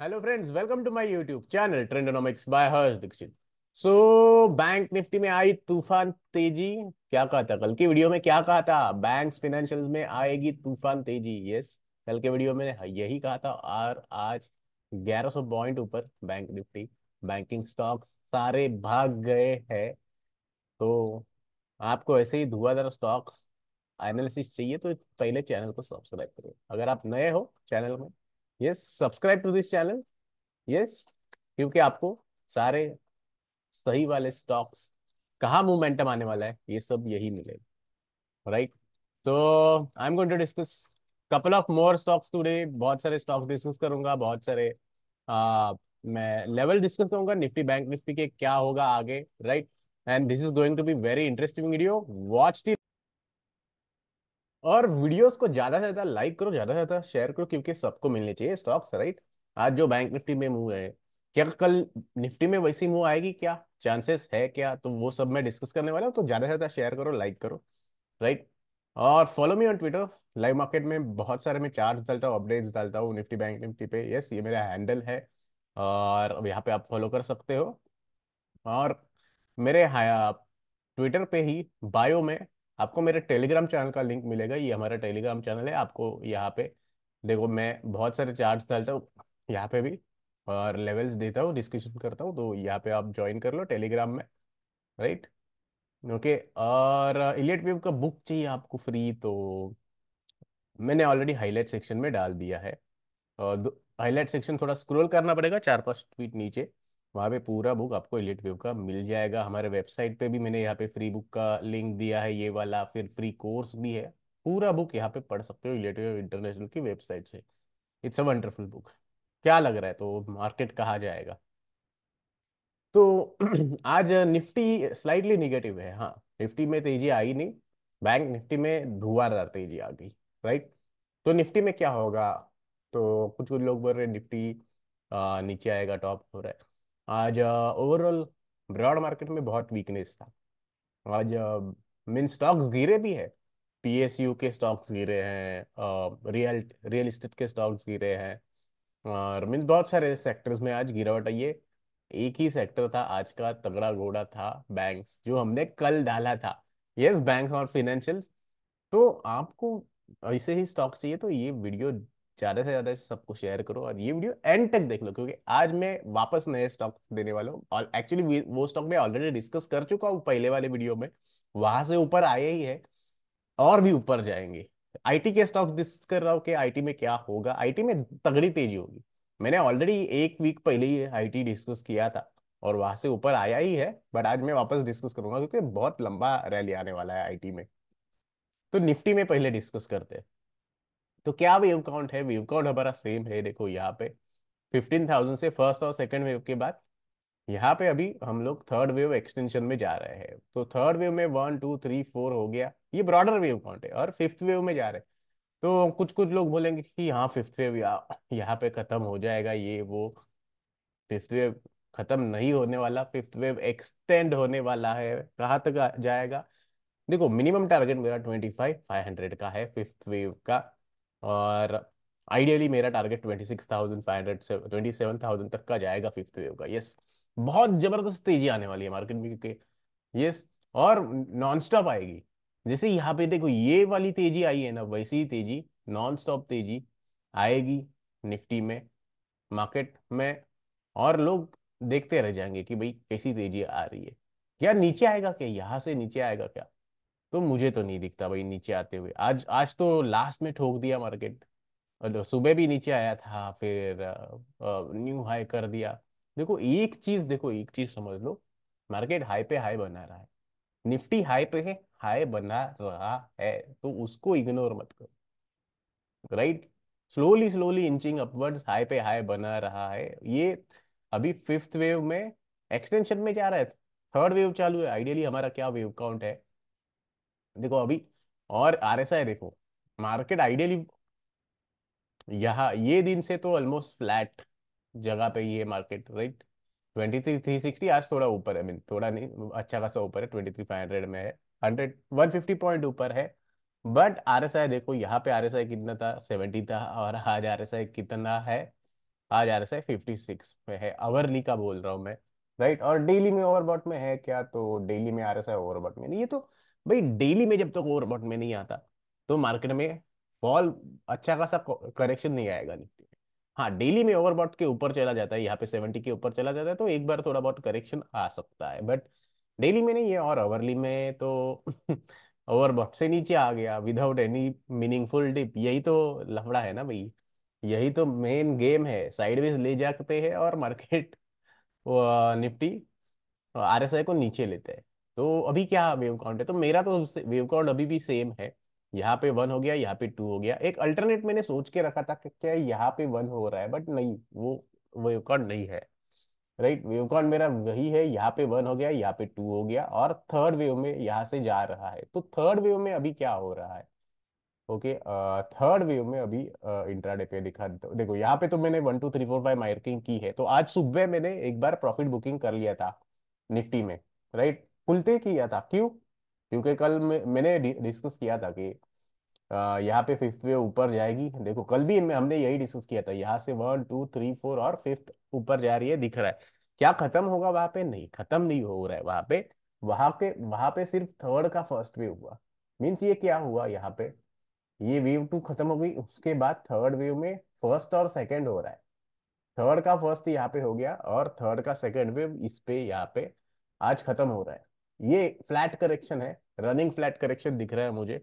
Hello friends welcome to my YouTube channel Trendonomics by Harsh Dixit so bank Nifty में आई तूफान तेजी क्या कहा था कल की वीडियो में क्या कहा था बैंक फाइनेंशियल में आएगी तूफान तेजी यस कल के वीडियो में यही कहा था और आज 1100 पॉइंट ऊपर बैंक निफ्टी बैंकिंग स्टॉक्स सारे भाग गए है तो आपको ऐसे ही धुआधार स्टॉक्स एनालिसिस चाहिए तो पहले चैनल को सब्सक्राइब करो अगर आप नए हो चैनल में yes subscribe to this channel yes क्योंकि आपको सारे सही वाले स्टॉक्स कहा मोमेंटम आने वाला है ये सब यही मिलेगा राइट तो I am going to discuss couple of more stocks today बहुत सारे स्टॉक्स डिस्कस करूंगा बहुत सारे आ, मैं लेवल डिस्कस करूंगा निफ्टी बैंक निफ्टी के क्या होगा आगे right and this is going to be very interesting video watch the और वीडियोस को ज्यादा से ज्यादा लाइक करो ज्यादा से ज्यादा शेयर करो क्योंकि सबको मिलने चाहिए स्टॉक्स राइट आज जो बैंक निफ्टी में मूव है क्या कल निफ्टी में वैसी मूव आएगी क्या चांसेस है क्या तो वो सब मैं डिस्कस करने वाला हूँ तो ज्यादा से ज्यादा शेयर करो लाइक करो राइट और follow me on Twitter live market में बहुत सारे मैं चार्ट डालता हूँ अपडेट्स डालता हूँ निफ्टी बैंक निफ्टी पे यस ये मेरा हैंडल है और यहाँ पे आप फॉलो कर सकते हो और मेरे ट्विटर पे ही बायो में आपको मेरे टेलीग्राम चैनल का लिंक मिलेगा ये हमारा टेलीग्राम चैनल है आपको यहाँ पे देखो मैं बहुत सारे चार्ज डालता हूँ यहाँ पे भी और लेवल्स देता हूँ डिस्कशन करता हूँ तो यहाँ पे आप ज्वाइन कर लो टेलीग्राम में राइट ओके और इलेट वेव का बुक चाहिए आपको फ्री तो मैंने ऑलरेडी हाईलाइट सेक्शन में डाल दिया है और हाईलाइट सेक्शन थोड़ा स्क्रोल करना पड़ेगा चार पाँच ट्वीट नीचे वहाँ पे पूरा बुक आपको एलिट वेव का मिल जाएगा हमारे वेबसाइट पे भी मैंने यहाँ पे फ्री बुक का लिंक दिया है ये वाला फिर फ्री कोर्स भी है पूरा बुक यहाँ पे पढ़ सकते हो इलेट वेव इंटरनेशनल की वेबसाइट से इट्स अ वंडरफुल बुक क्या लग रहा है तो मार्केट कहा जाएगा तो आज निफ्टी स्लाइटली निगेटिव है हाँ निफ्टी में तेजी आई नहीं बैंक निफ्टी में धुआंधार तेजी आ गई राइट तो निफ्टी में क्या होगा तो कुछ कुछ लोग बोल रहे निफ्टी आ, नीचे आएगा टॉप हो रहा है आज ओवरऑल ब्रॉड मार्केट में बहुत वीकनेस था आज मीन uh, स्टॉक्स गिरे भी है पीएसयू के स्टॉक्स गिरे हैं रियल रियल इस्टेट के स्टॉक्स गिरे हैं और मीन बहुत सारे सेक्टर्स में आज गिरावट आई है एक ही सेक्टर था आज का तगड़ा घोड़ा था बैंक्स जो हमने कल डाला था यस बैंक और फिनेंशियल तो आपको ऐसे ही स्टॉक चाहिए तो ये वीडियो ज़्यादा से ज़्यादा सबको शेयर करो और ये वीडियो एंड तक देख लो क्योंकि आज मैं वापस नए स्टॉक देने वाला हूँ और एक्चुअली वो स्टॉक मैं ऑलरेडी डिस्कस कर चुका हूँ पहले वाले वीडियो में वहां से ऊपर आए ही है और भी ऊपर जाएंगे आईटी के स्टॉक्स डिस्कस कर रहा हूँ कि आईटी में क्या होगा आईटी में तगड़ी तेजी होगी मैंने ऑलरेडी एक वीक पहले ही आईटी डिस्कस किया था और वहां से ऊपर आया ही है बट आज मैं वापस डिस्कस करूंगा क्योंकि बहुत लंबा रैली आने वाला है आईटी में तो निफ्टी में पहले डिस्कस करते हैं तो क्या वेव काउंट है वेव काउंट हमारा सेम है देखो यहाँ पे फिफ्टीन थाउजेंड से फर्स्ट और सेकंड वेव के बाद यहाँ पे अभी हम लोग थर्ड वेव एक्सटेंशन में जा रहे हैं तो थर्ड वेव में वन टू थ्री फोर हो गया ये ब्रॉडर वेव काउंट है और फिफ्थ वेव में जा रहे हैं तो कुछ कुछ लोग बोलेंगे कि हाँ फिफ्थ वेव यहाँ यहाँ पे खत्म हो जाएगा ये वो फिफ्थ वेव खत्म नहीं होने वाला फिफ्थ वेव एक्सटेंड होने वाला है कहाँ तक जाएगा देखो मिनिमम टारगेट मेरा ट्वेंटी फाइव फाइव हंड्रेड का है फिफ्थ वेव का और आइडियली मेरा target twenty six thousand five hundred से ट्वेंटी सेवन थाउजेंड तक का जाएगा फिफ्थ वेव का यस बहुत ज़बरदस्त तेजी आने वाली है मार्केट में क्योंकि यस और नॉन स्टॉप आएगी जैसे यहाँ पे देखो ये वाली तेजी आई है ना वैसी ही तेजी नॉन स्टॉप तेजी आएगी निफ्टी में मार्केट में और लोग देखते रह जाएंगे कि भाई कैसी तेजी आ रही है क्या नीचे आएगा क्या यहाँ से नीचे आएगा क्या तो मुझे तो नहीं दिखता भाई नीचे आते हुए आज आज तो लास्ट में ठोक दिया मार्केट सुबह भी नीचे आया था फिर न्यू हाई कर दिया देखो एक चीज देखो एक चीज समझ लो मार्केट हाई पे हाई बना रहा है निफ्टी हाई पे है हाई बना रहा है तो उसको इग्नोर मत करो right slowly slowly inching upwards high पे हाई बना रहा है ये अभी फिफ्थ वेव में एक्सटेंशन में जा रहा है थर्ड वेव चालू है आइडियली हमारा क्या वेव काउंट है देखो अभी और आर एस आई देखो मार्केट आइडियली यहाँ ये दिन से तो ऑलमोस्ट फ्लैट जगह पे ही है market right twenty three three sixty आज थोड़ा ऊपर है मीन थोड़ा नहीं अच्छा खासा ऊपर है ट्वेंटी थ्री फाइव हंड्रेड में है हंड्रेड वन फिफ्टी पॉइंट ऊपर है बट आर एस आई देखो यहाँ पे आर एस आई कितना था सेवेंटी था और आज आर एस आई कितना है आज R S I fifty six में है अवरली का बोल रहा हूँ मैं राइट और डेली में ओवरबॉट में है क्या तो डेली में आर एस आई ओवरबॉट में नहीं ये तो भाई डेली में जब तक तो वो रिपोर्ट में नहीं आता तो मार्केट में फॉल अच्छा खासा करेक्शन नहीं आएगा निफ्टी में हाँ डेली में ओवरबॉट के ऊपर चला जाता है यहाँ पे सेवेंटी के ऊपर चला जाता है तो एक बार थोड़ा बहुत करेक्शन आ सकता है बट डेली में नहीं है और अवरली में तो ओवरबॉट से नीचे आ गया विदाउट एनी मीनिंगफुल डिप यही तो लफड़ा है ना भाई यही तो मेन गेम है साइडवेज ले जाते हैं और market Nifty R S I को नीचे लेते हैं तो अभी क्या वेव काउंट है तो मेरा तो वेव काउंट अभी भी सेम है यहाँ पे वन हो गया यहाँ पे टू हो गया एक अल्टरनेट मैंने सोच के रखा था कि क्या यहाँ पे वन हो रहा है बट नहीं वो वेव काउंट नहीं है राइट वेव काउंट मेरा वही है यहाँ पे वन हो गया यहाँ पे टू हो गया और थर्ड वेव में यहाँ से जा रहा है तो थर्ड वेव में अभी क्या हो रहा है ओके थर्ड वेव में अभी इंट्राडे पे दिखा देखो यहाँ पे तो मैंने one two three four five marking की है तो आज सुबह मैंने एक बार प्रॉफिट बुकिंग कर लिया था निफ्टी में राइट उल्टे किया था क्यों क्योंकि कल मैंने डिस्कस किया था कि यहाँ पे फिफ्थ वेव ऊपर जाएगी देखो कल भी हमने यही डिस्कस किया था यहाँ से वन टू थ्री फोर और फिफ्थ ऊपर जा रही है दिख रहा है क्या खत्म होगा वहां पे नहीं खत्म नहीं हो रहा है वहां पे वहां पे वहां पे सिर्फ थर्ड का फर्स्ट वेव हुआ मीन्स ये क्या हुआ यहाँ पे ये वेव टू खत्म हो गई उसके बाद थर्ड वेव में फर्स्ट और सेकेंड हो रहा है थर्ड का फर्स्ट यहाँ पे हो गया और थर्ड का सेकेंड वेव इस पे यहाँ पे आज खत्म हो रहा है ये फ्लैट करेक्शन है रनिंग फ्लैट करेक्शन दिख रहा है मुझे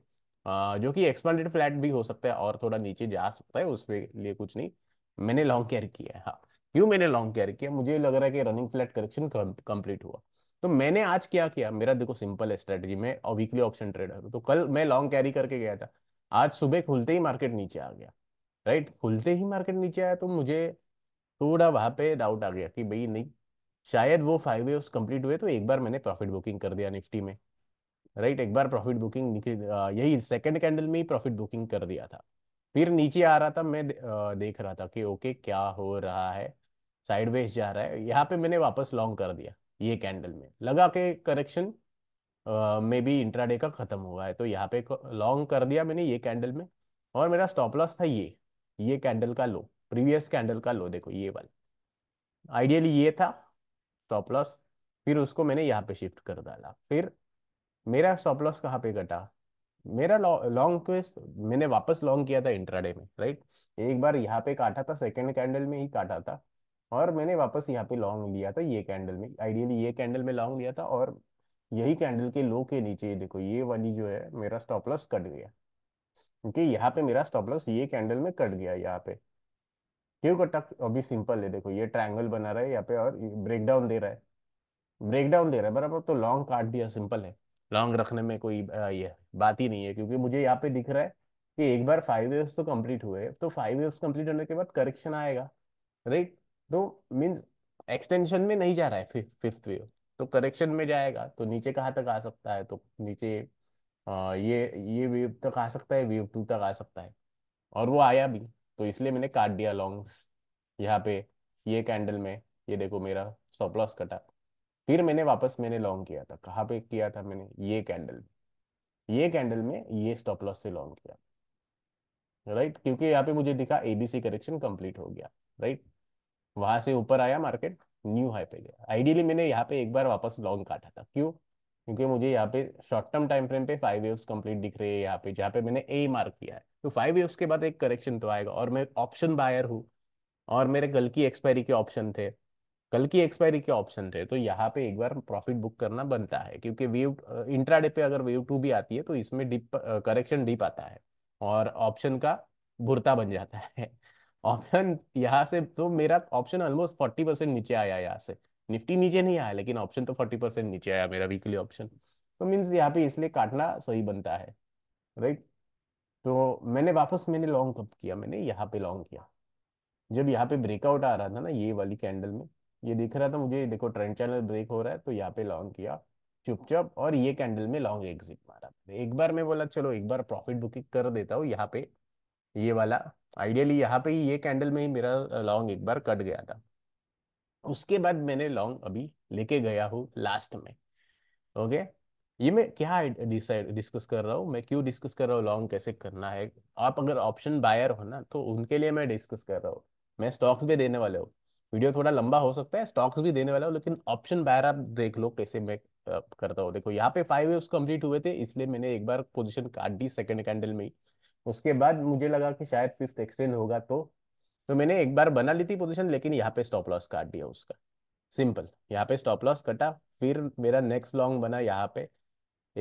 जो कि एक्सपांडेड फ्लैट भी हो सकता है और थोड़ा नीचे जा सकता है उसके लिए कुछ नहीं मैंने लॉन्ग कैरी किया है हाँ क्यों मैंने लॉन्ग कैरी किया मुझे लग रहा है कि रनिंग फ्लैट करेक्शन कंप्लीट हुआ तो मैंने आज क्या किया मेरा देखो सिंपल है स्ट्रेटेजी में और वीकली ऑप्शन ट्रेडर तो कल मैं लॉन्ग कैरी करके गया था आज सुबह खुलते ही मार्केट नीचे आ गया राइट खुलते ही मार्केट नीचे आया तो मुझे थोड़ा वहां पे डाउट आ गया कि भाई नहीं शायद वो फाइव वेव्स कंप्लीट हुए तो एक बार मैंने प्रॉफिट बुकिंग कर दिया निफ्टी में राइट एक बार प्रॉफिट बुकिंग यही सेकंड कैंडल में ही प्रॉफिट बुकिंग कर दिया था फिर नीचे आ रहा था मैं देख रहा था कि ओके क्या हो रहा है साइडवेज जा रहा है यहाँ पे मैंने वापस लॉन्ग कर दिया ये कैंडल में लगा के करेक्शन मे बी इंट्राडे का खत्म हुआ है तो यहाँ पे लॉन्ग कर दिया मैंने ये कैंडल में और मेरा स्टॉप लॉस था ये ये कैंडल का लो प्रीवियस कैंडल का लो देखो ये वाला आइडियली ये था स्टॉप लॉस फिर उसको मैंने यहाँ पे शिफ्ट कर डाला फिर मेरा स्टॉप लॉस कहाँ पे कटा मेरा लॉन्ग क्वेस्ट मैंने वापस लॉन्ग किया था इंट्राडे में राइट एक बार यहाँ पे काटा था सेकंड कैंडल में ही काटा था और मैंने वापस यहाँ पे लॉन्ग लिया था ये कैंडल में आइडियली ये कैंडल में लॉन्ग लिया था और यही कैंडल के लो के नीचे देखो ये वाली जो है मेरा स्टॉप लॉस कट गया क्योंकि यहाँ पे मेरा स्टॉप लॉस ये कैंडल में कट गया यहाँ पे क्यों कटा अभी सिंपल है देखो ये ट्रायंगल बना रहा है यहाँ पे और ब्रेकडाउन दे रहा है ब्रेकडाउन दे रहा है बराबर तो लॉन्ग काट दिया सिंपल है लॉन्ग रखने में कोई ये बात ही नहीं है क्योंकि मुझे यहाँ पे दिख रहा है कि एक बार फाइव ईयर्स तो कंप्लीट हुए तो फाइव ईयर्स कंप्लीट होने के बाद करेक्शन आएगा राइट तो मीन्स एक्सटेंशन में नहीं जा रहा है फिफ्थ ईयर तो करेक्शन में जाएगा तो नीचे कहाँ तक आ सकता है तो नीचे आ, ये ये वेव तक आ सकता है वेव टू तक आ सकता है और वो आया भी तो इसलिए मैंने काट दिया लॉन्ग्स यहाँ पे ये कैंडल में ये देखो मेरा स्टॉप लॉस कटा फिर मैंने वापस मैंने लॉन्ग किया था कहाँ पे किया था मैंने ये कैंडल ये कैंडल में ये स्टॉप लॉस से लॉन्ग किया राइट क्योंकि यहाँ पे मुझे दिखा एबीसी करेक्शन कंप्लीट हो गया राइट वहां से ऊपर आया मार्केट न्यू हाई पे गया आइडियली मैंने यहाँ पे एक बार वापस लॉन्ग काटा था क्यों क्योंकि मुझे यहाँ पे शॉर्ट टर्म टाइम फ्रेम पे फाइव वेव्स कंप्लीट दिख रहे हैं यहाँ पे जहाँ पे मैंने ए मार्क किया है तो फाइव वेव्स के बाद एक करेक्शन तो आएगा और मैं ऑप्शन बायर हूँ और मेरे कल की एक्सपायरी के ऑप्शन थे कल की एक्सपायरी के ऑप्शन थे तो यहाँ पे एक बार प्रॉफिट बुक करना बनता है क्योंकि वेव इंट्राडे पे अगर वेव टू भी आती है तो इसमें डिप करेक्शन डिप आता है और ऑप्शन का भुरता बन जाता है ऑप्शन यहाँ से तो मेरा ऑप्शन ऑलमोस्ट फोर्टी नीचे आया यहाँ से निफ्टी नीचे नहीं आया लेकिन ऑप्शन तो फोर्टी परसेंट नीचे आया मेरा वीकली ऑप्शन तो मीन्स यहाँ पे इसलिए काटना सही बनता है राइट तो मैंने वापस मैंने लॉन्ग कब किया मैंने यहाँ पे लॉन्ग किया जब यहाँ पे ब्रेकआउट आ रहा था ना ये वाली कैंडल में ये दिख रहा था मुझे देखो ट्रेंड चैनल ब्रेक हो रहा है तो यहाँ पे लॉन्ग किया चुपचाप और ये कैंडल में लॉन्ग एग्जिट मारा एक बार मैं बोला चलो एक बार प्रॉफिट बुकिंग कर देता हूँ यहाँ पे ये वाला आइडियली यहाँ पे ये कैंडल में ही मेरा लॉन्ग एक बार कट गया था उसके बाद मैंने लॉन्ग अभी लेके गया हूँ लास्ट में ओके ये मैं क्या डिसाइड डिस्कस कर रहा हूँ मैं क्यों डिस्कस कर रहा हूँ लॉन्ग कैसे करना है आप अगर ऑप्शन बायर हो ना तो उनके लिए मैं डिस्कस कर रहा हूँ मैं स्टॉक्स भी देने वाले हूँ वीडियो थोड़ा लंबा हो सकता है स्टॉक्स भी देने वाला हूँ लेकिन ऑप्शन बायर आप देख लो कैसे मैं करता हूँ देखो यहाँ पे फाइव वेव कम्प्लीट हुए थे इसलिए मैंने एक बार पोजिशन काट दी सेकेंड कैंडल में उसके बाद मुझे लगा कि शायद फिफ्थ एक्सटेंड होगा तो तो मैंने एक बार बना ली थी पोजिशन लेकिन यहाँ पे स्टॉप लॉस काट दिया उसका सिंपल यहाँ पे स्टॉप लॉस कटा फिर मेरा नेक्स्ट लॉन्ग बना यहाँ पे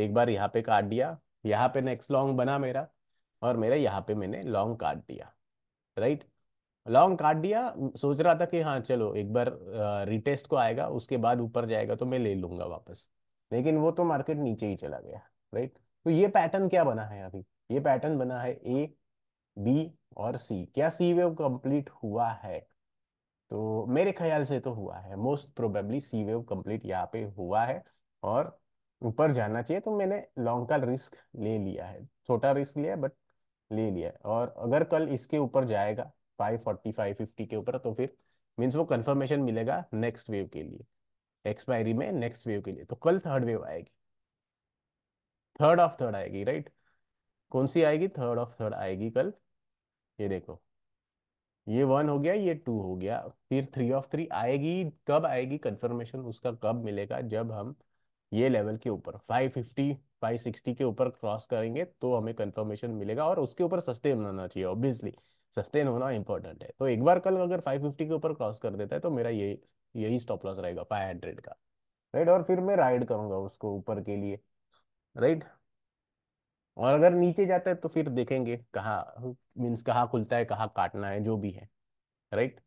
एक बार यहाँ पे काट दिया यहाँ पे नेक्स्ट लॉन्ग बना मेरा और मेरा यहाँ पे मैंने लॉन्ग काट दिया राइट लॉन्ग काट दिया सोच रहा था कि हाँ चलो एक बार रिटेस्ट को आएगा उसके बाद ऊपर जाएगा तो मैं ले लूंगा वापस लेकिन वो तो मार्केट नीचे ही चला गया राइट तो ये पैटर्न क्या बना है अभी ये पैटर्न बना है ए बी और सी क्या सी वेव कंप्लीट हुआ है तो मेरे ख्याल से तो हुआ है most probably C wave complete यहाँ पे हुआ है और ऊपर जाना चाहिए तो मैंने लॉन्ग का रिस्क ले लिया है छोटा रिस्क लिया बट ले लिया है और अगर कल इसके ऊपर जाएगा फाइव फोर्टी फाइव फिफ्टी के ऊपर तो फिर मीन्स वो कंफर्मेशन मिलेगा नेक्स्ट वेव के लिए एक्सपायरी में नेक्स्ट वेव के लिए तो कल थर्ड वेव आएगी थर्ड ऑफ थर्ड आएगी राइट कौन सी आएगी थर्ड ऑफ थर्ड आएगी कल ये देखो ये वन हो गया ये टू हो गया फिर थ्री ऑफ थ्री आएगी कब आएगी कंफर्मेशन उसका कब मिलेगा जब हम ये लेवल के ऊपर फाइव फिफ्टी फाइव सिक्सटी के ऊपर क्रॉस करेंगे तो हमें कंफर्मेशन मिलेगा और उसके ऊपर सस्टेन होना चाहिए ऑब्वियसली सस्टेन होना इंपॉर्टेंट है तो एक बार कल अगर 550 के ऊपर क्रॉस कर देता है तो मेरा ये यही स्टॉप लॉस रहेगा फाइव का राइट और फिर मैं राइड करूंगा उसको ऊपर के लिए राइट और अगर नीचे जाता है तो फिर देखेंगे कहाँ मीन्स कहाँ खुलता है कहाँ काटना है जो भी है राइट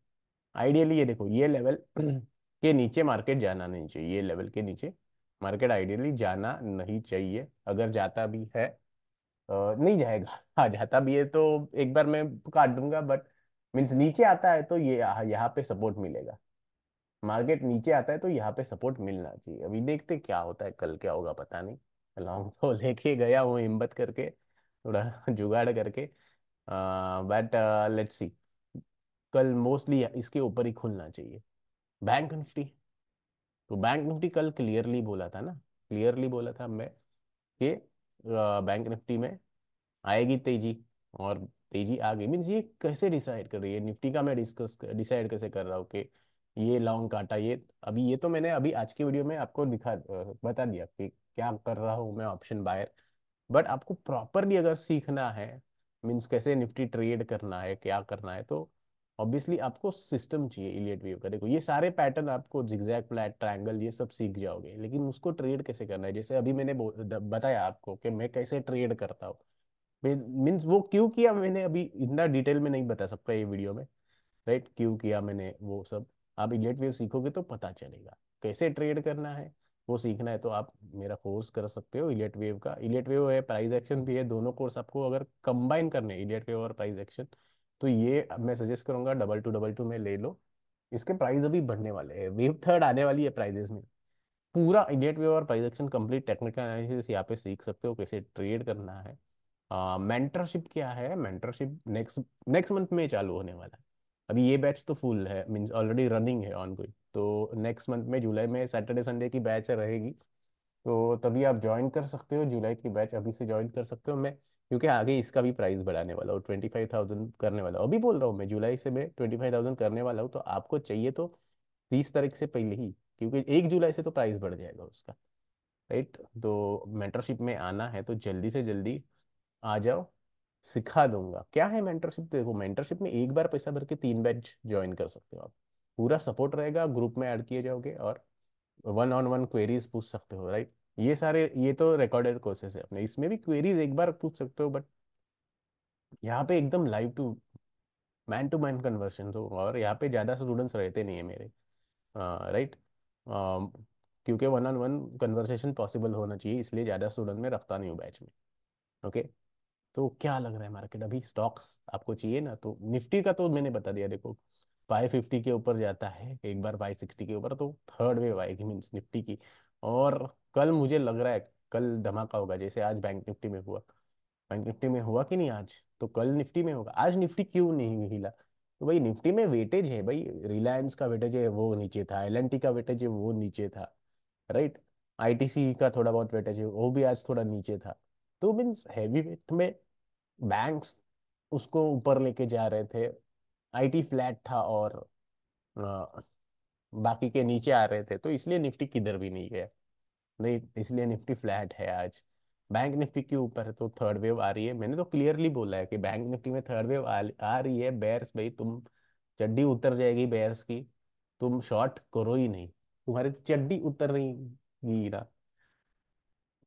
आइडियली ये देखो ये लेवल के नीचे मार्केट जाना नहीं चाहिए ये लेवल के नीचे मार्केट आइडियली जाना नहीं चाहिए अगर जाता भी है नहीं जाएगा हाँ जाता भी है तो एक बार मैं काट दूंगा बट मीन्स नीचे आता है तो ये यहाँ पे सपोर्ट मिलेगा मार्केट नीचे आता है तो यहाँ पे सपोर्ट मिलना चाहिए अभी देखते क्या होता है कल क्या होगा पता नहीं लॉन्ग तो लेके गया हूँ हिम्मत करके थोड़ा जुगाड़ करके बट लेट्स सी कल मोस्टली इसके ऊपर ही खुलना चाहिए बैंक निफ्टी तो बैंक निफ्टी कल क्लियरली बोला था ना क्लियरली बोला था मैं कि बैंक निफ्टी में आएगी तेजी और तेजी आ गई मीन्स ये कैसे डिसाइड कर रही है निफ्टी का मैं डिस्कस डिसाइड कैसे कर रहा हूँ कि ये लॉन्ग काटा ये अभी ये तो मैंने अभी आज की वीडियो में आपको दिखा बता दिया कि क्या कर रहा हूँ मैं ऑप्शन बायर बट आपको प्रॉपरली अगर सीखना है मीन्स कैसे निफ्टी ट्रेड करना है क्या करना है तो ऑब्वियसली आपको सिस्टम चाहिए इलियट वेव का देखो ये सारे पैटर्न आपको जिग्जैग फ्लैट ट्रायंगल ये सब सीख जाओगे लेकिन उसको ट्रेड कैसे करना है जैसे अभी मैंने बताया आपको कि मैं कैसे ट्रेड करता हूँ मीन्स वो क्यों किया मैंने अभी इतना डिटेल में नहीं बता सबका ये वीडियो में राइट क्यों किया मैंने वो सब आप इलियट वेव सीखोगे तो पता चलेगा कैसे ट्रेड करना है वो सीखना है तो आप मेरा कोर्स कर सकते हो इलेट वेव का इलेट वेव है प्राइज एक्शन भी है दोनों कोर्स आपको अगर कंबाइन करने इलेट वेव और प्राइज एक्शन तो ये मैं सजेस्ट करूंगा डबल टू डबल टू में ले लो इसके प्राइस अभी बढ़ने वाले हैं वेव थर्ड आने वाली है प्राइजेस में पूरा इलेट वेव और price action complete technical analysis यहाँ पे सीख सकते हो कैसे ट्रेड करना है मेंटरशिप uh, क्या है मेंटरशिप नेक्स्ट नेक्स्ट मंथ में चालू होने वाला है अभी ये बैच तो फुल है मीन्स ऑलरेडी रनिंग है ऑन गोइंग तो नेक्स्ट मंथ में जुलाई में सैटरडे संडे की बैच रहेगी तो तभी आप ज्वाइन कर सकते हो जुलाई की बैच अभी से ज्वाइन कर सकते हो मैं क्योंकि आगे इसका भी प्राइस बढ़ाने वाला हूँ ट्वेंटी फाइव थाउजेंड करने वाला हूँ अभी बोल रहा हूँ मैं जुलाई से मैं ट्वेंटी फाइव थाउजेंड करने वाला हूँ तो आपको चाहिए तो तीस तारीख से पहले ही क्योंकि एक जुलाई से तो प्राइस बढ़ जाएगा उसका राइट तो मेंटरशिप में आना है तो जल्दी से जल्दी आ जाओ सिखा दूंगा क्या है मेंटरशिप देखो मेंटरशिप में एक बार पैसा भर के तीन बैच ज्वाइन कर सकते हो आप पूरा सपोर्ट रहेगा ग्रुप में ऐड किए जाओगे और वन ऑन वन क्वेरीज पूछ सकते हो राइट ये सारे ये तो रिकॉर्डेड कोर्सेस है अपने इसमें भी क्वेरीज एक बार पूछ सकते हो बट यहाँ पे एकदम live to man to man conversion तो और यहाँ पे ज़्यादा स्टूडेंट्स रहते नहीं है मेरे राइट क्योंकि one on one conversation possible होना चाहिए इसलिए ज़्यादा स्टूडेंट में रखता नहीं हूँ बैच में ओके okay? तो क्या लग रहा है मार्केट अभी स्टॉक्स आपको चाहिए ना तो निफ्टी का तो मैंने बता दिया देखो 550 के ऊपर जाता है एक बार 560 के ऊपर तो थर्ड वेव आएगी मीन्स निफ्टी की और कल मुझे लग रहा है कल धमाका होगा जैसे आज बैंक निफ्टी में हुआ बैंक निफ्टी में हुआ कि नहीं आज तो कल निफ्टी में होगा आज निफ्टी क्यों नहीं हिला तो भाई निफ्टी में वेटेज है भाई रिलायंस का वेटेज है वो नीचे था एल का वेटेज है वो नीचे था राइट आई e का थोड़ा बहुत वेटेज है वो भी आज थोड़ा नीचे था तो मीन्स हैवी वेट में बैंक्स उसको ऊपर लेके जा रहे थे आईटी फ्लैट था और बाकी के नीचे आ रहे थे तो इसलिए निफ्टी किधर भी नहीं गया नहीं इसलिए निफ्टी फ्लैट है आज बैंक निफ्टी के ऊपर है तो थर्ड वेव आ रही है मैंने तो क्लियरली बोला है कि बैंक निफ्टी में थर्ड वेव आ, आ रही है बेयर्स भाई तुम चड्डी उतर जाएगी बेयर्स की तुम शॉर्ट करो ही नहीं तुम्हारी चड्डी उतर रही ना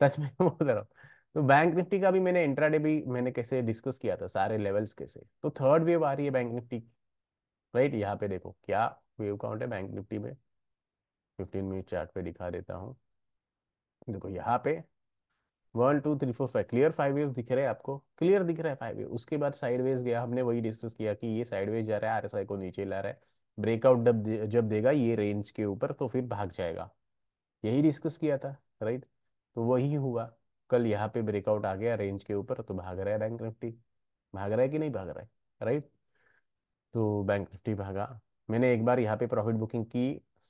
सच में बोल रहा हूँ तो बैंक निफ्टी का भी मैंने इंट्राडे भी मैंने कैसे डिस्कस किया था सारे लेवल्स कैसे तो थर्ड वेव आ रही है बैंक निफ्टी की राइट यहाँ पे देखो क्या वेव काउंट है बैंक निफ्टी में फिफ्टीन मिनट चार्ट पे दिखा देता हूँ देखो यहाँ पे one two three four five clear five wave दिख रहे हैं आपको क्लियर दिख रहा है फाइव वेव उसके बाद साइडवेज गया हमने वही डिस्कस किया कि ये साइडवेज जा रहा है आई को नीचे ला रहा है ब्रेकआउट जब जब देगा ये रेंज के ऊपर तो फिर भाग जाएगा यही डिस्कस किया था राइट तो वही हुआ कल यहाँ पे ब्रेकआउट आ गया रेंज के ऊपर तो भाग रहा है बैंक निफ्टी भाग रहा है कि नहीं भाग रहा है राइट तो बैंक निफ्टी भागा मैंने एक बार यहाँ पे प्रॉफिट बुकिंग की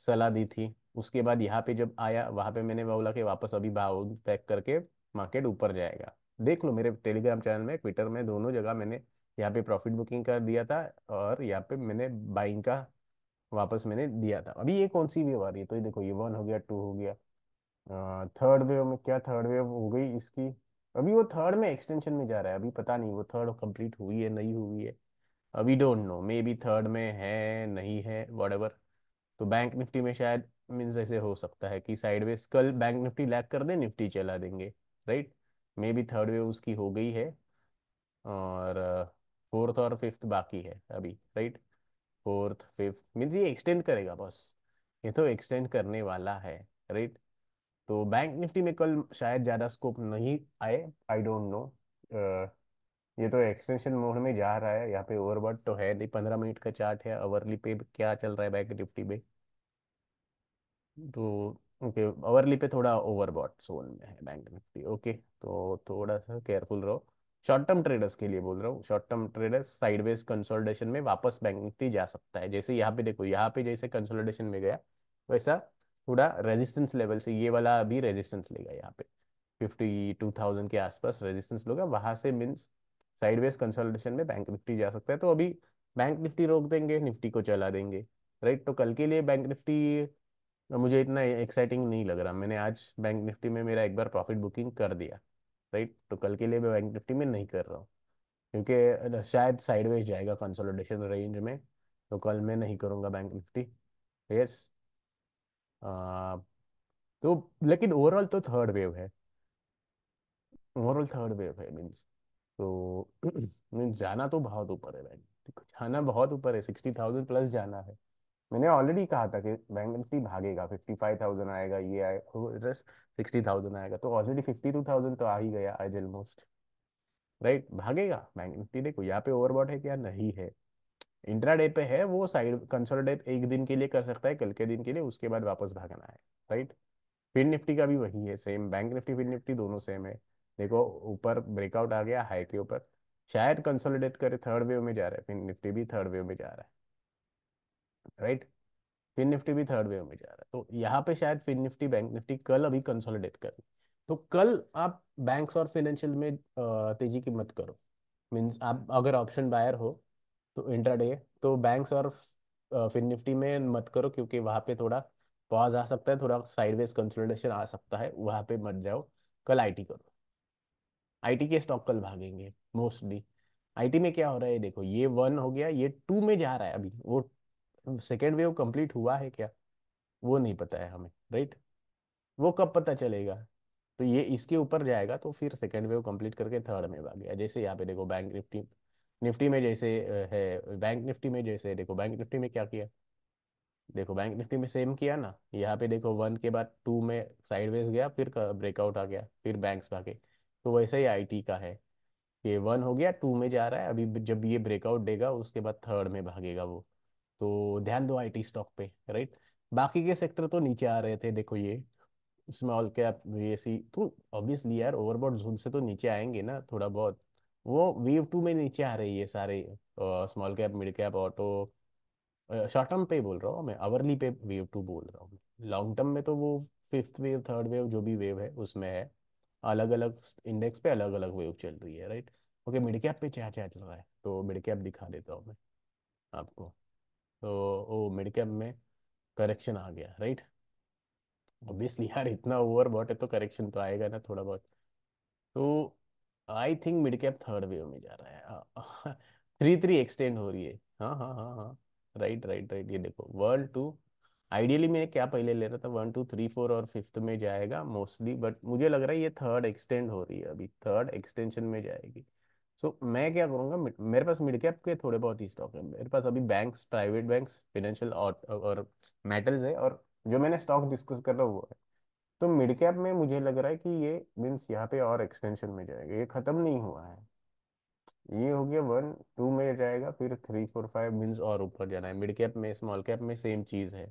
सलाह दी थी उसके बाद यहाँ पे जब आया वहाँ पे मैंने बोला कि वापस अभी भाव पैक करके मार्केट ऊपर जाएगा देख लो मेरे टेलीग्राम चैनल में ट्विटर में दोनों जगह मैंने यहाँ पे प्रॉफिट बुकिंग कर दिया था और यहाँ पे मैंने बाइंग का वापस मैंने दिया था अभी ये कौन सी वेव आ रही है तो ये देखो ये वन हो गया टू हो गया थर्ड हाँ, वेव में क्या थर्ड वेव हो गई इसकी अभी वो थर्ड में एक्सटेंशन में जा रहा है अभी पता नहीं वो थर्ड कंप्लीट हुई है नहीं हुई है अभी don't know maybe third में है नहीं है वट तो बैंक निफ्टी में शायद मीन्स ऐसे हो सकता है कि साइडवेज कल बैंक निफ्टी लैक कर दे निफ्टी चला देंगे right maybe third wave उसकी हो गई है और फोर्थ और फिफ्थ बाकी है अभी राइट फोर्थ फिफ्थ मीन्स ये एक्सटेंड करेगा बस ये तो एक्सटेंड करने वाला है राइट right? तो बैंक निफ्टी में कल शायद ज़्यादा स्कोप नहीं आए आई डोंट नो ये तो एक्सटेंशन मोड में जा रहा है यहाँ पे ओवरबर्ड तो है नहीं पंद्रह मिनट का चार्ट है अवरली पे क्या चल रहा है बैंक निफ्टी में तो ओके अवरली पे थोड़ा ओवरबॉट सोन में है बैंक निफ्टी ओके तो थोड़ा सा केयरफुल रहो शॉर्ट टर्म ट्रेडर्स के लिए बोल रहा हूँ short term traders sideways consolidation में वापस बैंक निफ्टी जा सकता है जैसे यहाँ पे देखो यहाँ पे जैसे कंसोलिडेशन में गया वैसा थोड़ा रेजिस्टेंस लेवल से ये वाला अभी रेजिस्टेंस लेगा यहाँ पे फिफ्टी टू थाउजेंड के आसपास रेजिस्टेंस लोगा वहां से मीन्स साइडवेज कंसोलिडेशन में बैंक निफ्टी जा सकता है तो अभी बैंक निफ्टी रोक देंगे निफ्टी को चला देंगे राइट तो कल के लिए बैंक निफ्टी मुझे इतना एक्साइटिंग नहीं लग रहा मैंने आज बैंक निफ्टी में मेरा एक बार प्रॉफिट बुकिंग कर दिया राइट तो कल के लिए मैं बैंक निफ्टी में नहीं कर रहा हूँ क्योंकि शायद साइडवेज जाएगा कंसोलिडेशन रेंज में तो कल मैं नहीं करूँगा बैंक निफ्टी यस तो लेकिन ओवरऑल तो थर्ड वेव है ओवरऑल थर्ड वेव है मीन्स तो मीन्स जाना तो बहुत ऊपर है भाई जाना बहुत ऊपर है सिक्सटी थाउजेंड प्लस जाना है मैंने ऑलरेडी कहा था कि बैंक निफ्टी भागेगा फिफ्टी फाइव थाउजेंड आएगा ये आएगा सिक्सटी थाउजेंड आएगा तो ऑलरेडी फिफ्टी टू थाउजेंड तो आ ही गया आज ऑलमोस्ट राइट भागेगा बैंक निफ्टी देखो यहाँ पे ओवरबॉट है क्या नहीं है इंट्राडे पे है वो साइड कंसोलिडेट एक दिन के लिए कर सकता है कल के दिन के लिए उसके बाद वापस भागना है राइट फिन निफ्टी का भी वही है same bank Nifty fin Nifty दोनों सेम है देखो ऊपर ब्रेकआउट आ गया हाई के ऊपर शायद कंसोलिडेट करे थर्ड वेव में जा रहा है फिन निफ्टी भी थर्ड वेव में जा रहा है राइट फिन निफ्टी भी थर्ड वेव में जा रहा है तो यहाँ पे शायद फिन निफ्टी बैंक निफ्टी कल अभी कंसोलिडेट करें तो कल आप बैंक्स और फिनेंशियल में तेजी की मत करो मीन्स आप अगर ऑप्शन बायर हो तो इंट्राडे तो बैंक्स और फिन निफ्टी में मत करो क्योंकि वहाँ पे थोड़ा पॉज आ सकता है थोड़ा साइडवेज कंसोलिडेशन आ सकता है वहाँ पे मत जाओ कल आईटी करो आईटी के स्टॉक कल भागेंगे मोस्टली आईटी में क्या हो रहा है देखो ये वन हो गया ये टू में जा रहा है अभी वो सेकेंड वेव कंप्लीट हुआ है क्या वो नहीं पता है हमें राइट वो कब पता चलेगा तो ये इसके ऊपर जाएगा तो फिर सेकेंड वेव कंप्लीट करके थर्ड में भाग गया जैसे यहाँ पे देखो बैंक निफ्टी निफ्टी में जैसे है बैंक निफ्टी में जैसे देखो बैंक निफ्टी में क्या किया देखो बैंक निफ्टी में सेम किया ना यहाँ पे देखो वन के बाद टू में साइडवेज गया फिर ब्रेकआउट आ गया फिर बैंक्स भागे तो वैसे ही आईटी का है ये वन हो गया टू में जा रहा है अभी जब ये ब्रेकआउट देगा उसके बाद थर्ड में भागेगा वो तो ध्यान दो आईटी स्टॉक पे राइट बाकी के सेक्टर तो नीचे आ रहे थे देखो ये स्मॉल कैप वी एस तो ऑब्वियसली यार ओवरबॉट जोन से तो नीचे आएंगे ना थोड़ा बहुत वो वेव टू में नीचे आ रही है सारे small cap mid cap auto short term पे बोल रहा हूँ मैं अवरली पे वेव टू बोल रहा हूँ लॉन्ग टर्म में तो वो फिफ्थ वेव थर्ड वेव जो भी वेव है उसमें है अलग अलग इंडेक्स पे अलग अलग वेव चल रही है राइट ओके मिड कैप पे चाह चार चल रहा है तो मिड कैप दिखा देता हूँ मैं आपको तो ओ मिड कैप में करेक्शन आ गया राइट ऑब्वियसली यार इतना ओवर बॉट है तो करेक्शन तो आएगा ना थोड़ा बहुत तो I think mid cap third wave में जा रहा है थ्री थ्री एक्सटेंड हो रही है हाँ हाँ हाँ हाँ राइट राइट राइट ये देखो वर्ल्ड टू आइडियली मैं क्या पहले ले रहा था वन टू थ्री फोर और फिफ्थ में जाएगा मोस्टली बट मुझे लग रहा है ये थर्ड एक्सटेंड हो रही है अभी थर्ड एक्सटेंशन में जाएगी सो so, मैं क्या करूँगा मेरे पास मिड कैप के थोड़े बहुत ही स्टॉक है मेरे पास अभी बैंक प्राइवेट बैंक फिनेंशियल और मेटल्स है और जो मैंने स्टॉक डिस्कस कर रहा हूँ वो है तो मिड कैप में मुझे लग रहा है कि ये मीन्स यहाँ पे और एक्सटेंशन में जाएगा ये खत्म नहीं हुआ है ये हो गया वन टू में जाएगा फिर थ्री फोर फाइव मीन्स और ऊपर जाना है मिड कैप में स्मॉल कैप में सेम चीज़ है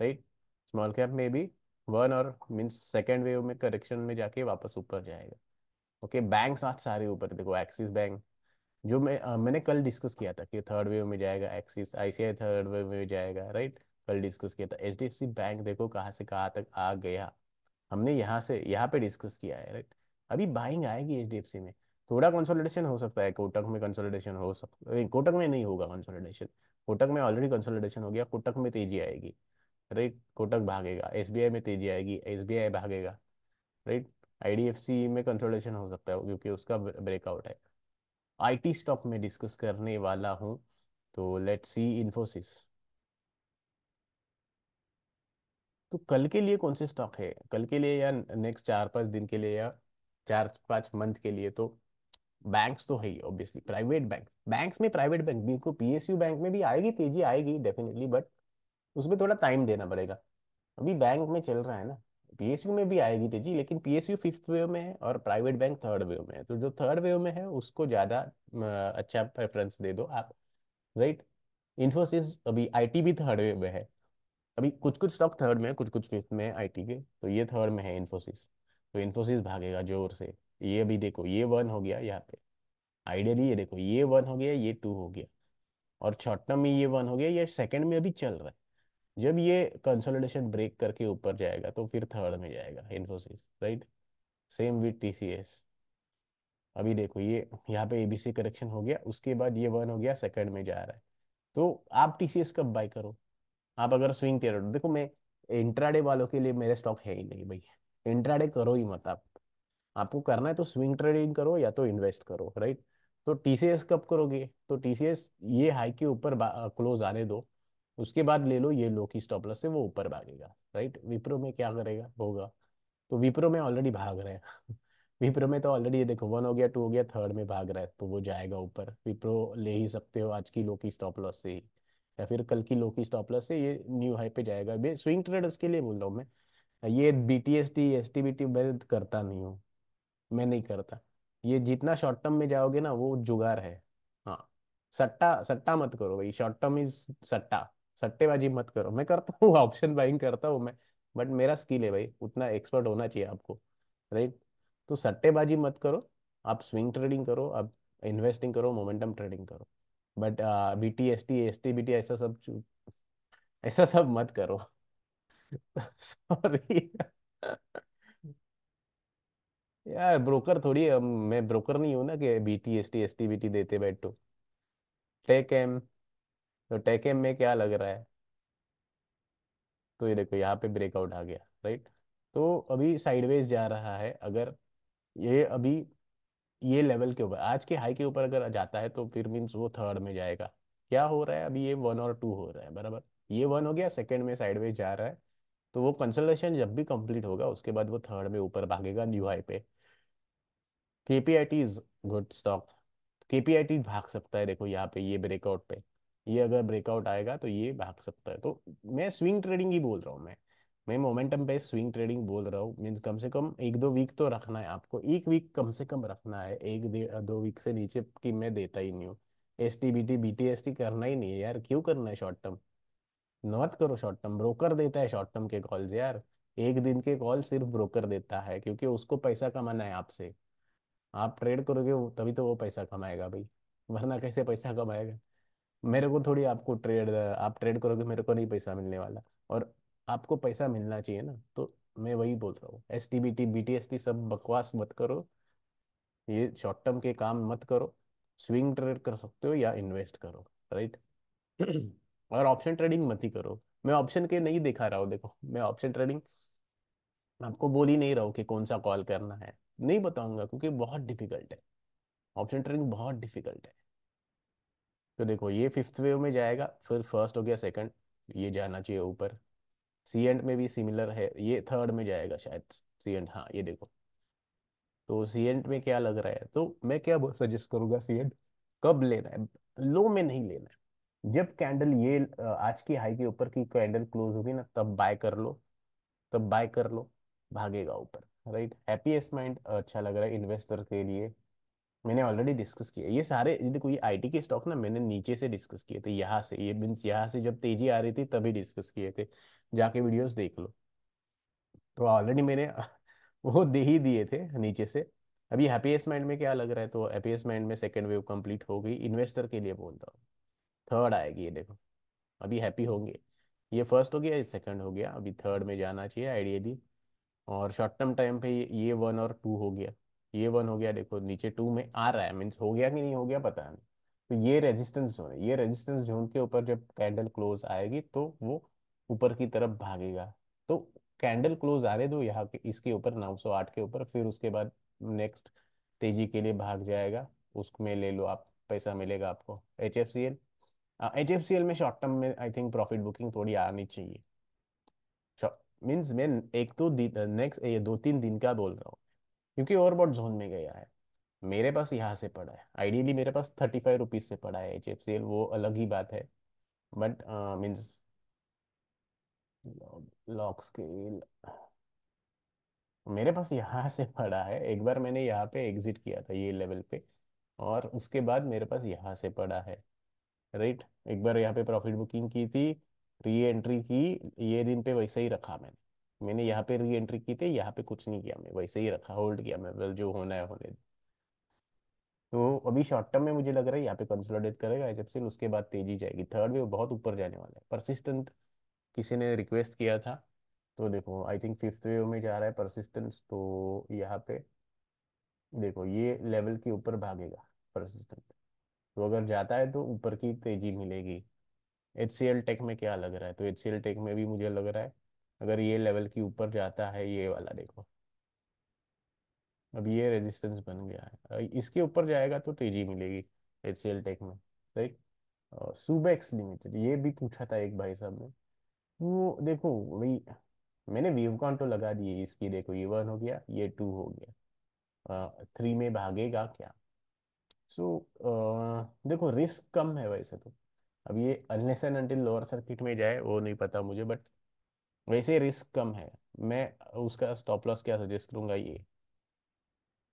राइट स्मॉल कैप में भी वन और मीन्स सेकेंड वेव में करेक्शन में जाके वापस ऊपर जाएगा ओके बैंक आज सारे ऊपर देखो एक्सिस बैंक जो मैं आ, मैंने कल डिस्कस किया था कि थर्ड वेव में जाएगा एक्सिस आईसीआई थर्ड वेव में जाएगा राइट कल डिस्कस किया था एच बैंक देखो कहाँ से कहाँ तक आ गया हमने यहाँ से यहाँ पे डिस्कस किया है राइट अभी बाइंग आएगी एच में थोड़ा कंसोलिडेशन हो सकता है कोटक में कंसोलिडेशन हो सकता है कोटक में नहीं होगा कंसोलिडेशन कोटक में ऑलरेडी कंसोलिडेशन हो गया कोटक में तेजी आएगी राइट कोटक भागेगा एस में तेजी आएगी एस भागेगा राइट आईडीएफसी में कंसोलिडेशन हो सकता है क्योंकि उसका ब्रेकआउट है आईटी स्टॉक में डिस्कस करने वाला हूँ तो लेट्स सी इन्फोसिस तो कल के लिए कौन से स्टॉक है कल के लिए या नेक्स्ट चार पाँच दिन के लिए या चार पाँच मंथ के लिए तो बैंक्स तो है ही ऑब्वियसली प्राइवेट बैंक बैंक्स में प्राइवेट बैंक बिल्कुल पीएसयू बैंक में भी आएगी तेजी आएगी डेफिनेटली बट उसमें थोड़ा टाइम देना पड़ेगा अभी बैंक में चल रहा है ना पीएसयू में भी आएगी तेजी लेकिन पीएसयू फिफ्थ वेव में है और प्राइवेट बैंक थर्ड वेव में है तो जो थर्ड वेव में है उसको ज़्यादा अच्छा प्रेफरेंस दे दो आप राइट इन्फोसिस अभी आईटी भी थर्ड वेव में है अभी कुछ कुछ स्टॉक थर्ड में कुछ कुछ फिफ्थ में आई के तो ये थर्ड में है इन्फोसिस तो इन्फोसिस भागेगा जोर से ये अभी देखो ये वन हो गया यहाँ पे आइडियली ये देखो ये वन हो गया ये टू हो गया और शॉर्ट टर्म में ये वन हो गया ये सेकंड में अभी चल रहा है जब ये कंसोलिडेशन ब्रेक करके ऊपर जाएगा तो फिर थर्ड में जाएगा Infosys right same with T अभी देखो ये यहाँ पे एबीसी करेक्शन हो गया उसके बाद ये वन हो गया सेकंड में जा रहा है तो आप टीसीएस कब बाय करो आप अगर स्विंग ट्रेडर हो देखो मैं इंट्राडे वालों के लिए मेरे स्टॉक है ही नहीं भाई इंट्राडे करो ही मत आप आपको करना है तो स्विंग ट्रेडिंग करो या तो इन्वेस्ट करो राइट तो टीसीएस कब करोगे तो टीसीएस ये हाई के ऊपर क्लोज आने दो उसके बाद ले लो ये लो की स्टॉप लॉस से वो ऊपर भागेगा राइट विप्रो में क्या करेगा होगा तो विप्रो में ऑलरेडी भाग रहे हैं विप्रो में तो ऑलरेडी ये देखो वन हो गया टू हो गया थर्ड में भाग रहा है तो वो जाएगा ऊपर विप्रो ले ही सकते हो आज की लो की स्टॉप लॉस से ही या फिर कल की लोकी स्टॉप लॉस से ये न्यू हाई पे जाएगा मैं स्विंग ट्रेडर्स के लिए बोल रहा हूँ मैं ये B T S T S T B T मैं करता नहीं हूँ मैं नहीं करता ये जितना शॉर्ट टर्म में जाओगे ना वो जुगाड़ है हाँ सट्टा सट्टा मत करो भाई शॉर्ट टर्म इज सट्टा सट्टेबाजी मत करो मैं करता हूँ ऑप्शन बाइंग करता हूँ मैं बट मेरा स्किल है भाई उतना एक्सपर्ट होना चाहिए आपको राइट तो सट्टेबाजी मत करो आप स्विंग ट्रेडिंग करो आप इन्वेस्टिंग करो मोमेंटम ट्रेडिंग करो but B T S T S T B T ऐसा सब ऐसा सब मत करो सॉरी यार ब्रोकर थोड़ी है मैं ब्रोकर नहीं हूं ना कि B T S T S T B T देते बैठो टेक एम तो टेक एम में क्या लग रहा है तो ये देखो यहाँ पे ब्रेकआउट आ गया राइट तो अभी साइडवेज जा रहा है अगर ये अभी ये लेवल के ऊपर आज के हाई के ऊपर अगर जाता है तो फिर मीन्स वो थर्ड में जाएगा क्या हो रहा है अभी ये वन और टू हो रहा है बराबर ये वन हो गया सेकेंड में साइडवेज जा रहा है तो वो कंसल्टेशन जब भी कंप्लीट होगा उसके बाद वो थर्ड में ऊपर भागेगा न्यू हाई पे KPIT is good stock KPIT भाग सकता है देखो यहाँ पे ये ब्रेकआउट पे ये अगर ब्रेकआउट आएगा तो ये भाग सकता है तो मैं स्विंग ट्रेडिंग ही बोल रहा हूँ मैं मैं मोमेंटम पे स्विंग ट्रेडिंग बोल रहा हूँ मीन्स कम से कम एक दो वीक तो रखना है आपको एक वीक कम से कम रखना है एक दो वीक से नीचे की मैं देता ही नहीं हूँ S T B T B T S T करना ही नहीं है यार क्यों करना है शॉर्ट टर्म नॉट करो शॉर्ट टर्म ब्रोकर देता है शॉर्ट टर्म के कॉल्स यार एक दिन के कॉल सिर्फ ब्रोकर देता है क्योंकि उसको पैसा कमाना है आपसे आप ट्रेड करोगे तभी तो वो पैसा कमाएगा भाई वरना कैसे पैसा कमाएगा मेरे को थोड़ी आपको ट्रेड आप ट्रेड करोगे मेरे को नहीं पैसा मिलने वाला और आपको पैसा मिलना चाहिए ना तो मैं वही बोल रहा हूँ S T B T B T S T सब बकवास मत करो ये शॉर्ट टर्म के काम मत करो स्विंग ट्रेड कर सकते हो या इन्वेस्ट करो राइट और ऑप्शन ट्रेडिंग मत ही करो मैं ऑप्शन के नहीं दिखा रहा हूँ देखो मैं ऑप्शन ट्रेडिंग आपको बोल ही नहीं रहा हूँ कि कौन सा कॉल करना है नहीं बताऊंगा क्योंकि बहुत डिफिकल्ट है ऑप्शन ट्रेडिंग बहुत डिफिकल्ट है तो देखो ये फिफ्थ वेव में जाएगा फिर फर्स्ट हो गया सेकंड ये जाना चाहिए ऊपर सी एंड में भी सिमिलर है ये थर्ड में जाएगा शायद सी एंड हाँ ये देखो तो सी एंड में क्या लग रहा है तो मैं क्या सजेस्ट करूंगा सी एंड कब लेना है लो में नहीं लेना है जब कैंडल ये आज की हाई के ऊपर की कैंडल क्लोज होगी ना तब बाय कर लो तब बाय कर लो भागेगा ऊपर राइट हैप्पीएस्ट माइंड अच्छा लग रहा है इन्वेस्टर के लिए मैंने ऑलरेडी डिस्कस किया ये सारे यदि कोई आईटी के स्टॉक ना मैंने नीचे से डिस्कस किए थे यहाँ से ये मीन्स यहाँ से जब तेजी आ रही थी तभी डिस्कस किए थे जाके वीडियोस देख लो तो ऑलरेडी मैंने वो दे ही दिए थे नीचे से अभी हैप्पीएस्ट माइंड में क्या लग रहा है तो हैप्पीएस्ट माइंड में सेकेंड वेव कंप्लीट हो गई इन्वेस्टर के लिए बोलता हूँ थर्ड आएगी ये देखो अभी हैप्पी होंगे ये फर्स्ट हो गया ये सेकंड हो गया अभी थर्ड में जाना चाहिए आइडियली और शॉर्ट टर्म टाइम पे ये वन और टू हो गया ये वन हो गया देखो नीचे टू में आ रहा है मीन्स हो गया कि नहीं हो गया पता नहीं तो ये रेजिस्टेंस जोन है ये रेजिस्टेंस जोन के ऊपर जब कैंडल क्लोज आएगी तो वो ऊपर की तरफ भागेगा तो कैंडल क्लोज आने दो यहाँ के इसके ऊपर आठ के ऊपर फिर उसके बाद नेक्स्ट तेजी के लिए भाग जाएगा उसमें ले लो आप पैसा मिलेगा आपको H F C L H F C L में शॉर्ट टर्म में आई थिंक प्रॉफिट बुकिंग थोड़ी आनी चाहिए मीन्स मैं एक तो नेक्स्ट ये दो तीन दिन का बोल रहा हूँ क्योंकि ओवरबॉट जोन में गया है मेरे पास यहाँ से पड़ा है आइडियली मेरे पास थर्टी फाइव रुपीज़ से पड़ा है एच एफ सी एल वो अलग ही बात है बट मीन्स लॉक स्केल मेरे पास यहाँ से पड़ा है एक बार मैंने यहाँ पे एग्जिट किया था ये लेवल पे और उसके बाद मेरे पास यहाँ से पड़ा है राइट एक बार यहाँ पे प्रॉफिट बुकिंग की थी री एंट्री की ये दिन पे वैसे ही रखा मैंने मैंने यहाँ पे री एंट्री की थी यहाँ पे कुछ नहीं किया मैं वैसे ही रखा होल्ड किया मैं वेल जो होना है होने तो अभी शॉर्ट टर्म में मुझे लग रहा है यहाँ पे कंसोलिडेट करेगा एजप्सिल उसके बाद तेजी जाएगी थर्ड वे बहुत ऊपर जाने वाला है परसिस्टेंट किसी ने रिक्वेस्ट किया था तो देखो आई थिंक फिफ्थ वेव में जा रहा है परसिस्टेंस तो यहाँ पे देखो ये लेवल के ऊपर भागेगा परसिस्टेंट तो अगर जाता है तो ऊपर की तेजी मिलेगी एच टेक में क्या लग रहा है तो एच टेक में भी मुझे लग रहा है अगर ये लेवल के ऊपर जाता है ये वाला देखो अब ये रेजिस्टेंस बन गया है इसके ऊपर जाएगा तो तेजी मिलेगी एच सी टेक में राइट सुबेक्स लिमिटेड ये भी पूछा था एक भाई साहब ने वो देखो वही मैंने वीवकॉन तो लगा दिए इसकी देखो ये वन हो गया ये टू हो गया थ्री में भागेगा क्या सो so, देखो रिस्क कम है वैसे तो अब ये unless and until lower circuit में जाए वो नहीं पता मुझे बट वैसे रिस्क कम है मैं उसका स्टॉप लॉस क्या सजेस्ट करूंगा ये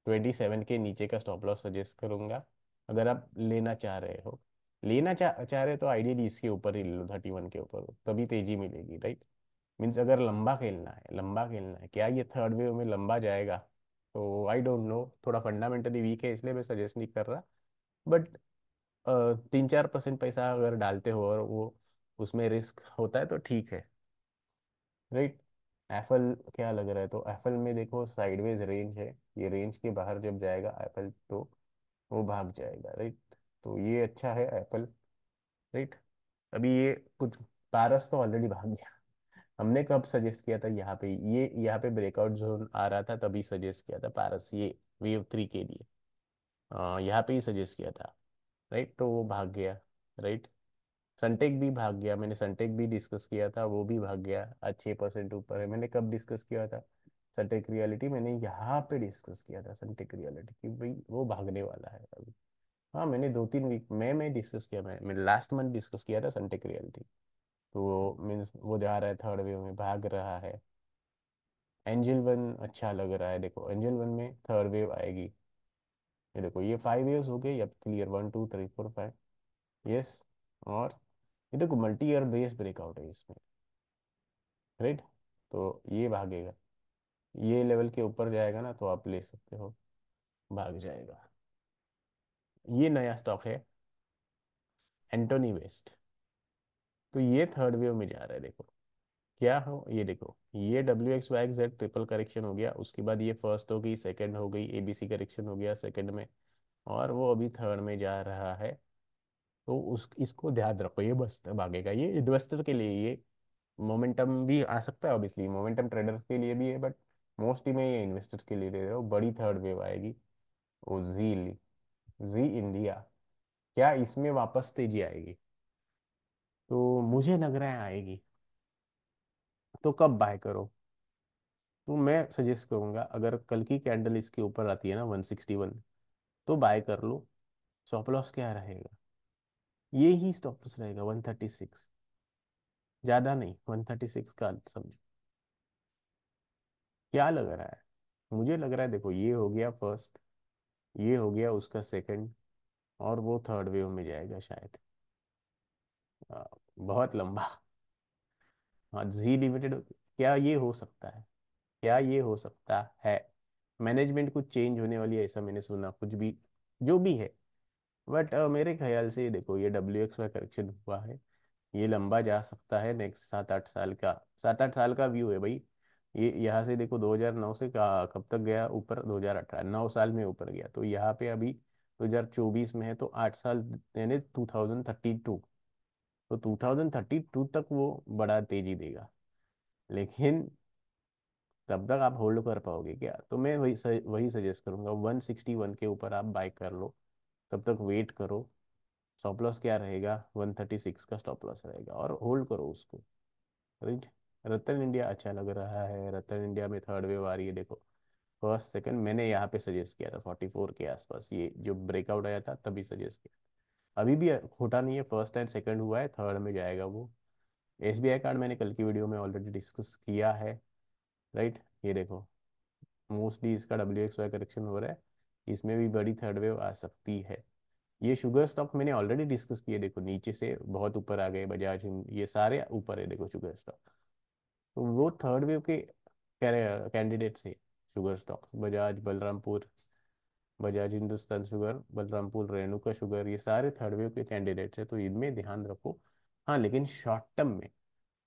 ट्वेंटी सेवन के नीचे का स्टॉप लॉस सजेस्ट करूँगा अगर आप लेना चाह रहे हो लेना चाह चाह रहे हो तो आइडियली इसके ऊपर ही ले लो थर्टी वन के ऊपर तभी तेजी मिलेगी राइट मीन्स अगर लंबा खेलना है लंबा खेलना है क्या ये थर्ड वेव में लंबा जाएगा तो आई डोंट नो थोड़ा फंडामेंटली वीक है इसलिए मैं सजेस्ट नहीं कर रहा बट तीन चार परसेंट पैसा अगर डालते हो और वो उसमें रिस्क होता है तो ठीक है राइट एफल क्या लग रहा है तो एफल में देखो साइडवेज रेंज है ये रेंज के बाहर जब जाएगा एप्पल तो वो भाग जाएगा राइट तो ये अच्छा है एप्पल राइट अभी ये कुछ पारस तो ऑलरेडी भाग गया हमने कब सजेस्ट किया था यहाँ पे ये यहाँ पे ब्रेकआउट जोन आ रहा था तभी सजेस्ट किया था पारस ये वेव थ्री के लिए यहाँ पे ही सजेस्ट किया था राइट तो वो भाग गया राइट सनटेक भी भाग गया मैंने सनटेक भी डिस्कस किया था वो भी भाग गया आज परसेंट ऊपर है मैंने कब डिस्कस किया था सनटेक रियलिटी मैंने यहाँ पे डिस्कस किया था सनटेक रियलिटी कि भाई वो भागने वाला है अभी हाँ मैंने दो तीन वीक में मैं डिस्कस किया मैं मैंने लास्ट मंथ डिस्कस किया था सनटेक रियलिटी तो मीन्स वो जा रहा है थर्ड वेव में भाग रहा है एंजल वन अच्छा लग रहा है देखो एंजल वन में थर्ड वेव आएगी ये देखो ये फाइव वेव्स हो गए अब clear one two three four five yes और ये देखो मल्टी ईयर बेस ब्रेकआउट है इसमें राइट तो ये भागेगा ये लेवल के ऊपर जाएगा ना तो आप ले सकते हो भाग जाएगा ये नया स्टॉक है एंटोनी वेस्ट तो ये थर्ड वेव में जा रहा है देखो क्या हो ये देखो ये W X Y Z triple correction हो गया उसके बाद ये फर्स्ट हो गई सेकंड हो गई एबीसी करेक्शन हो गया सेकंड में और वो अभी थर्ड में जा रहा है तो उस इसको ध्यान रखो ये बस भागेगा ये इन्वेस्टर के लिए ये मोमेंटम भी आ सकता है ऑब्वियसली मोमेंटम ट्रेडर्स के लिए भी है बट मोस्टली मैं ये इन्वेस्टर्स के लिए ले रहा हूँ बड़ी थर्ड वेव आएगी वो जी जी इंडिया क्या इसमें वापस तेजी आएगी तो मुझे लग रहा है आएगी तो कब बाय करो तो मैं सजेस्ट करूंगा अगर कल की कैंडल इसके ऊपर आती है ना 161 तो बाय कर लो स्टॉप लॉस क्या रहेगा ये ही स्टॉप लॉस रहेगा 136 ज्यादा नहीं 136 का समझो क्या लग रहा है मुझे लग रहा है देखो ये हो गया फर्स्ट ये हो गया उसका सेकंड और वो थर्ड वेव में जाएगा शायद बहुत लंबा हाँ जी लिमिटेड क्या ये हो सकता है क्या ये हो सकता है मैनेजमेंट कुछ चेंज होने वाली है ऐसा मैंने सुना कुछ भी जो भी है बट uh, मेरे ख्याल से देखो ये डब्ल्यू एक्स का करेक्शन हुआ है ये लंबा जा सकता है नेक्स्ट सात आठ साल का सात आठ साल का व्यू है भाई ये यहाँ से देखो 2009 से का, कब तक गया ऊपर 2018 हजार नौ साल में ऊपर गया तो यहाँ पे अभी 2024 में है तो आठ साल यानी टू थाउजेंड थर्टी टू तो टू थाउजेंड थर्टी टू तक वो बड़ा तेजी देगा लेकिन तब तक आप होल्ड कर पाओगे क्या तो मैं वही वही सजेस्ट करूंगा वन के ऊपर आप बाय कर लो तब तक वेट करो स्टॉप लॉस क्या रहेगा 136 का स्टॉप लॉस रहेगा और होल्ड करो उसको राइट रतन इंडिया अच्छा लग रहा है रतन इंडिया में थर्ड वेव आ रही है देखो फर्स्ट सेकंड मैंने यहाँ पे सजेस्ट किया था 44 के आसपास ये जो ब्रेकआउट आया था तभी सजेस्ट किया अभी भी खोटा नहीं है फर्स्ट एंड सेकंड हुआ है थर्ड में जाएगा वो एस कार्ड मैंने कल की वीडियो में ऑलरेडी डिस्कस किया है राइट ये देखो मोस्टली इसका डब्ल्यू एक्स वाई करेक्शन हो रहा है इसमें भी बड़ी थर्ड वेव आ सकती है ये शुगर स्टॉक मैंने ऑलरेडी डिस्कस किए देखो नीचे से बहुत ऊपर आ गए बजाज ये सारे ऊपर है देखो शुगर स्टॉक तो वो थर्ड वेव के कैंडिडेट से sugar stock Bajaj Balrampur Bajaj Hindustan sugar Balrampur Renuka sugar ये सारे थर्ड वेव के कैंडिडेट्स है तो इनमें ध्यान रखो हाँ लेकिन शॉर्ट टर्म में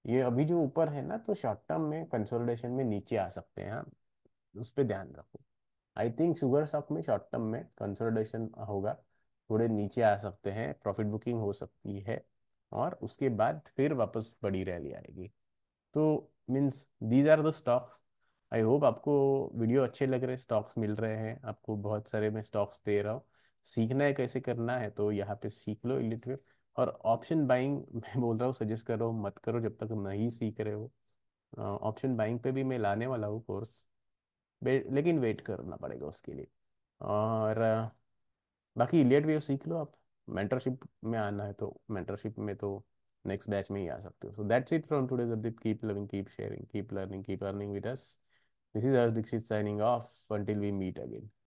ये अभी जो ऊपर है ना तो शॉर्ट टर्म में कंसोलिडेशन में नीचे आ सकते हैं हाँ उस पर ध्यान रखो आई थिंक शुगर स्टॉक में शॉर्ट टर्म में कंसोलिडेशन होगा थोड़े नीचे आ सकते हैं प्रॉफिट बुकिंग हो सकती है और उसके बाद फिर वापस बड़ी रैली आएगी तो means these are the stocks I hope आपको वीडियो अच्छे लग रहे स्टॉक्स मिल रहे हैं आपको बहुत सारे मैं स्टॉक्स दे रहा हूँ सीखना है कैसे करना है तो यहाँ पे सीख लो इलिटवेव और ऑप्शन बाइंग मैं बोल रहा हूँ सजेस्ट कर रहा हूँ मत करो जब तक नहीं सीख रहे हो ऑप्शन बाइंग पे भी मैं लाने वाला हूँ कोर्स लेकिन वेट करना पड़ेगा उसके लिए और बाकी इलियट वेव सीख लो आप मेंटरशिप में आना है तो मेंटरशिप में तो नेक्स्ट बैच में ही आ सकते हो so that's it from today Ardeep keep loving keep sharing keep learning keep earning with us this is Ardeep Dikshit signing off until we meet again